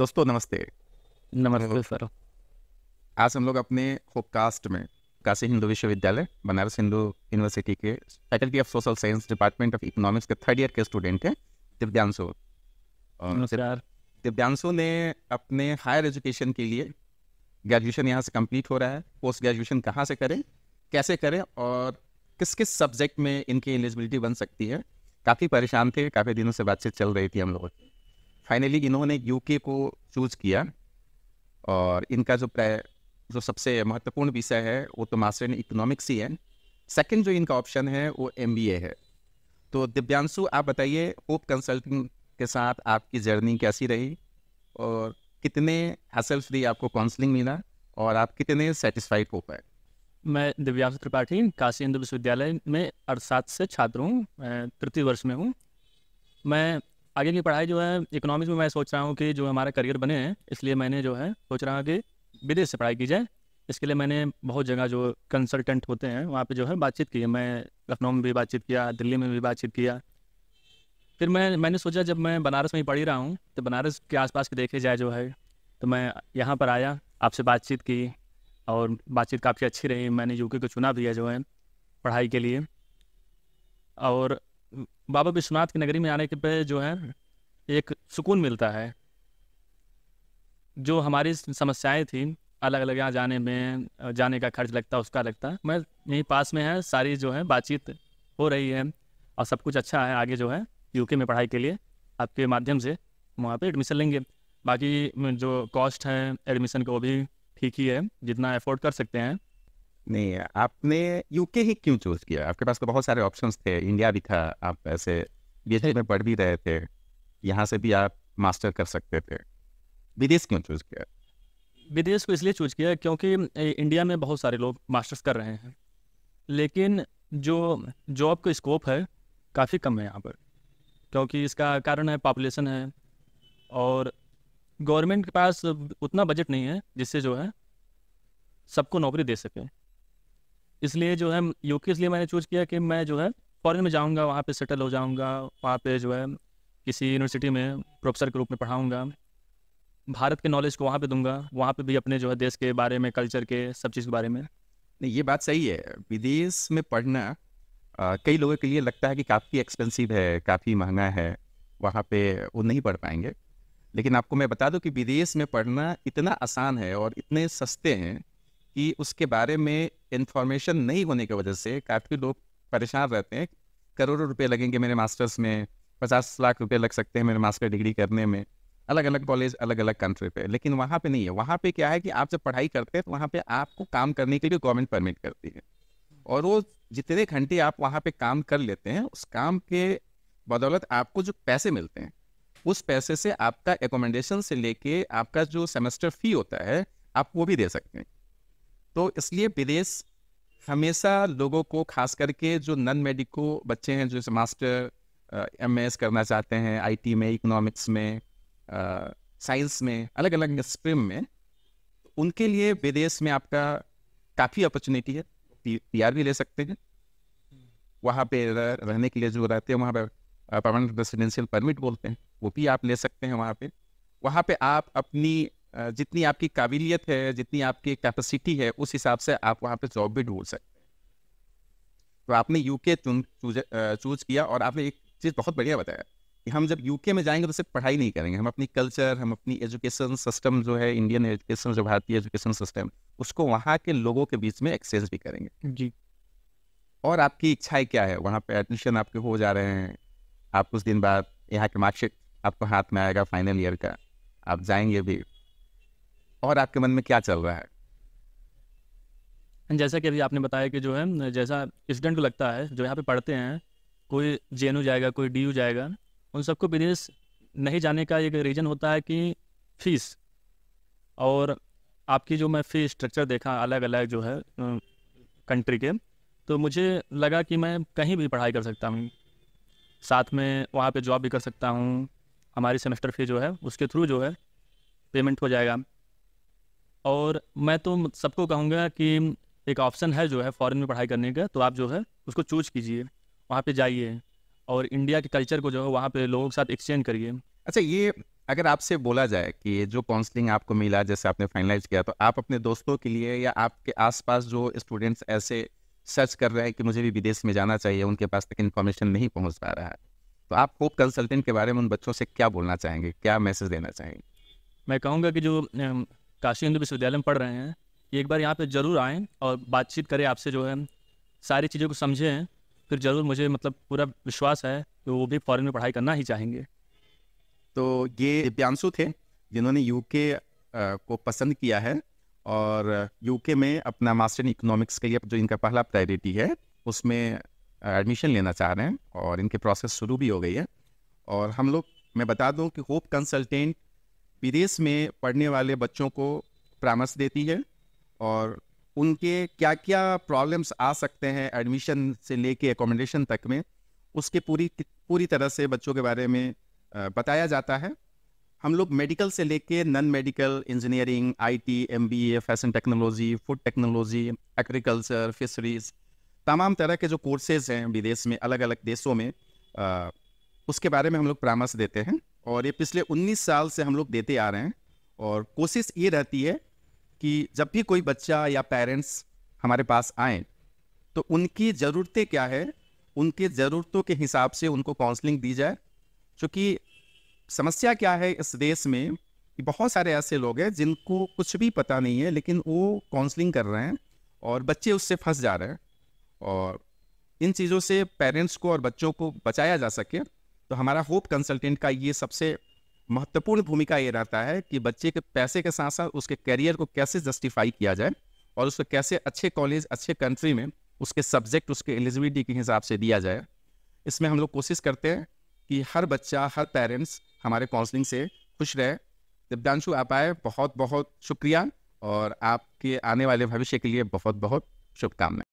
दोस्तों नमस्ते नमस्ते सर आज हम लोग अपने होपकास्ट में काशी हिंदू विश्वविद्यालय बनारस हिंदू यूनिवर्सिटी के faculty of social science department of economics के थर्ड ईयर के स्टूडेंट हैं दिव्यांशु दिव्यांशु ने अपने हायर एजुकेशन के लिए ग्रेजुएशन यहाँ से कंप्लीट हो रहा है पोस्ट ग्रेजुएशन कहाँ से करें कैसे करें और किस किस सब्जेक्ट में इनकी एलिजिबिलिटी बन सकती है काफ़ी परेशान थे काफ़ी दिनों से बातचीत चल रही थी हम लोगों की फाइनली इन्होंने यूके को चूज किया और इनका जो जो सबसे महत्वपूर्ण विषय है वो तो मास्टर इन इकोनॉमिक्स ही है सेकंड जो इनका ऑप्शन है वो एमबीए है तो दिव्यांशु आप बताइए होप कंसल्टिंग के साथ आपकी जर्नी कैसी रही और कितने हासिल फ्री आपको काउंसलिंग मिला और आप कितने सेटिस्फाइड हो पाए मैं दिव्यांशु त्रिपाठी काशी हिंदू विश्वविद्यालय में अर्थशास्त्र से छात्र हूँ तृतीय वर्ष में हूँ मैं आगे की पढ़ाई जो है इकोनॉमिक्स में मैं सोच रहा हूँ कि जो हमारा करियर बने हैं इसलिए मैंने जो है सोच रहा हूँ कि विदेश से पढ़ाई की जाए इसके लिए मैंने बहुत जगह जो कंसल्टेंट होते हैं वहाँ पे जो है बातचीत की है मैं लखनऊ में भी बातचीत किया दिल्ली में भी बातचीत किया फिर मैं मैंने सोचा जब मैं बनारस में पढ़ ही रहा हूँ तो बनारस के आसपास के देखे जाए जो है तो मैं यहाँ पर आया आपसे बातचीत की और बातचीत काफ़ी अच्छी रही मैंने यूके को चुना भी है जो है पढ़ाई के लिए और बाबा विश्वनाथ की नगरी में आने के पे जो है एक सुकून मिलता है जो हमारी समस्याएं थी अलग अलग यहाँ जाने में जाने का खर्च लगता उसका लगता मैं यहीं पास में है सारी जो है बातचीत हो रही है और सब कुछ अच्छा है आगे जो है यूके में पढ़ाई के लिए आपके माध्यम से वहाँ पे एडमिशन लेंगे बाकी जो कॉस्ट है एडमिशन का वो भी ठीक ही है जितना अफोर्ड कर सकते हैं नहीं आपने यूके ही क्यों चूज किया आपके पास तो बहुत सारे ऑप्शंस थे इंडिया भी था आप ऐसे बीएचयू में पढ़ भी रहे थे यहाँ से भी आप मास्टर कर सकते थे विदेश क्यों चूज किया विदेश को इसलिए चूज किया क्योंकि इंडिया में बहुत सारे लोग मास्टर्स कर रहे हैं लेकिन जो जॉब का स्कोप है काफ़ी कम है यहाँ पर क्योंकि इसका कारण है पॉपुलेशन है और गवर्नमेंट के पास उतना बजट नहीं है जिससे जो है सबको नौकरी दे सके इसलिए जो है यूके इसलिए मैंने चूज़ किया कि मैं जो है फॉरन में जाऊँगा वहाँ पर सेटल हो जाऊँगा वहाँ पर जो है किसी यूनिवर्सिटी में प्रोफेसर के रूप में पढ़ाऊँगा भारत के नॉलेज को वहाँ पर दूंगा वहाँ पर भी अपने जो है देश के बारे में कल्चर के सब चीज़ के बारे में नहीं ये बात सही है विदेश में पढ़ना कई लोगों के लिए लगता है कि काफ़ी एक्सपेंसिव है काफ़ी महंगा है वहाँ पे वो नहीं पढ़ पाएंगे लेकिन आपको मैं बता दूं कि विदेश में पढ़ना इतना आसान है और इतने सस्ते हैं कि उसके बारे में इन्फॉर्मेशन नहीं होने की वजह से काफ़ी लोग परेशान रहते हैं करोड़ों रुपए लगेंगे मेरे मास्टर्स में पचास लाख रुपए लग सकते हैं मेरे मास्टर डिग्री करने में अलग अलग कॉलेज अलग अलग कंट्री पे लेकिन वहाँ पे नहीं है वहाँ पे क्या है कि आप जब पढ़ाई करते हैं तो वहाँ पे आपको काम करने के लिए गवर्नमेंट परमिट करती है और वो जितने घंटे आप वहाँ पे काम कर लेते हैं उस काम के बदौलत आपको जो पैसे मिलते हैं उस पैसे से आपका एकोमेंडेशन से लेके आपका जो सेमेस्टर फी होता है आप वो भी दे सकते हैं तो इसलिए विदेश हमेशा लोगों को खास करके जो नन मेडिको बच्चे हैं जैसे मास्टर एम एस करना चाहते हैं टी में इकोनॉमिक्स में साइंस में अलग अलग स्ट्रीम में उनके लिए विदेश में आपका काफ़ी अपॉर्चुनिटी है पी आर भी ले सकते हैं वहाँ पे रहने के लिए जो रहते हैं वहाँ पर परमानेंट रेसिडेंशियल परमिट बोलते हैं वो भी आप ले सकते हैं वहाँ पे वहाँ पे आप अपनी जितनी आपकी काबिलियत है जितनी आपकी कैपेसिटी है उस हिसाब से आप वहाँ पे जॉब भी ढूंढ सकते हैं तो आपने यूके चुन चूज किया और आपने एक चीज़ बहुत बढ़िया बताया कि हम जब यूके में जाएंगे तो सिर्फ पढ़ाई नहीं करेंगे हम अपनी कल्चर हम अपनी एजुकेशन सिस्टम जो है इंडियन एजुकेशन जो भारतीय एजुकेशन सिस्टम उसको वहाँ के लोगों के बीच में एक्सचेंज भी करेंगे जी और आपकी इच्छाएं क्या है वहाँ पे एडमिशन आपके हो जा रहे हैं आप कुछ दिन बाद यहाँ के मार्कशीट आपको हाथ में आएगा फाइनल ईयर का आप जाएंगे भी और आपके मन में क्या चल रहा है जैसा कि अभी आपने बताया कि जो है जैसा स्टूडेंट को लगता है जो यहाँ पे पढ़ते हैं कोई जे जाएगा कोई डी जाएगा उन सबको विदेश नहीं जाने का एक रीज़न होता है कि फीस और आपकी जो मैं फीस स्ट्रक्चर देखा अलग अलग जो है कंट्री के तो मुझे लगा कि मैं कहीं भी पढ़ाई कर सकता हूँ साथ में वहाँ पे जॉब भी कर सकता हूँ हमारी सेमेस्टर फी जो है उसके थ्रू जो है पेमेंट हो जाएगा और मैं तो सबको कहूँगा कि एक ऑप्शन है जो है फॉरेन में पढ़ाई करने का तो आप जो है उसको चूज कीजिए वहाँ पे जाइए और इंडिया के कल्चर को जो है वहाँ पे लोगों के साथ एक्सचेंज करिए अच्छा ये अगर आपसे बोला जाए कि जो काउंसलिंग आपको मिला जैसे आपने फाइनलाइज किया तो आप अपने दोस्तों के लिए या आपके आसपास जो स्टूडेंट्स ऐसे सर्च कर रहे हैं कि मुझे भी विदेश में जाना चाहिए उनके पास तक इन्फॉर्मेशन नहीं पहुँच पा रहा है तो आप होप कंसल्टेंट के बारे में उन बच्चों से क्या बोलना चाहेंगे क्या मैसेज देना चाहेंगे मैं कहूँगा कि जो काशी हिंदू विश्वविद्यालय में पढ़ रहे हैं एक बार यहाँ पे ज़रूर आएँ और बातचीत करें आपसे जो है सारी चीज़ों को समझें फिर ज़रूर मुझे मतलब पूरा विश्वास है कि वो भी फॉरेन में पढ़ाई करना ही चाहेंगे तो ये दिव्यांशु थे जिन्होंने यूके को पसंद किया है और यूके में अपना मास्टर इन इकोनॉमिक्स के लिए जो इनका पहला प्रायोरिटी है उसमें एडमिशन लेना चाह रहे हैं और इनके प्रोसेस शुरू भी हो गई है और हम लोग मैं बता दूं कि होप कंसल्टेंट विदेश में पढ़ने वाले बच्चों को परामर्श देती है और उनके क्या क्या प्रॉब्लम्स आ सकते हैं एडमिशन से लेके एकोमोडेशन तक में उसके पूरी पूरी तरह से बच्चों के बारे में बताया जाता है हम लोग मेडिकल से लेके non medical engineering IT, MBA, fashion technology food technology agriculture fisheries तमाम तरह के जो कोर्सेज हैं विदेश में अलग अलग देशों में आ, उसके बारे में हम लोग परामर्श देते हैं और ये पिछले 19 साल से हम लोग देते आ रहे हैं और कोशिश ये रहती है कि जब भी कोई बच्चा या पेरेंट्स हमारे पास आए तो उनकी ज़रूरतें क्या है उनके ज़रूरतों के हिसाब से उनको काउंसलिंग दी जाए क्योंकि समस्या क्या है इस देश में कि बहुत सारे ऐसे लोग हैं जिनको कुछ भी पता नहीं है लेकिन वो काउंसलिंग कर रहे हैं और बच्चे उससे फंस जा रहे हैं और इन चीज़ों से पेरेंट्स को और बच्चों को बचाया जा सके तो हमारा होप कंसल्टेंट का ये सबसे महत्वपूर्ण भूमिका ये रहता है कि बच्चे के पैसे के साथ साथ उसके करियर को कैसे जस्टिफाई किया जाए और उसको कैसे अच्छे कॉलेज अच्छे कंट्री में उसके सब्जेक्ट उसके एलिजिबिलिटी के हिसाब से दिया जाए इसमें हम लोग कोशिश करते हैं कि हर बच्चा हर पेरेंट्स हमारे काउंसलिंग से खुश रहे दिव्यांशु आप आए बहुत बहुत शुक्रिया और आपके आने वाले भविष्य के लिए बहुत बहुत शुभकामनाएं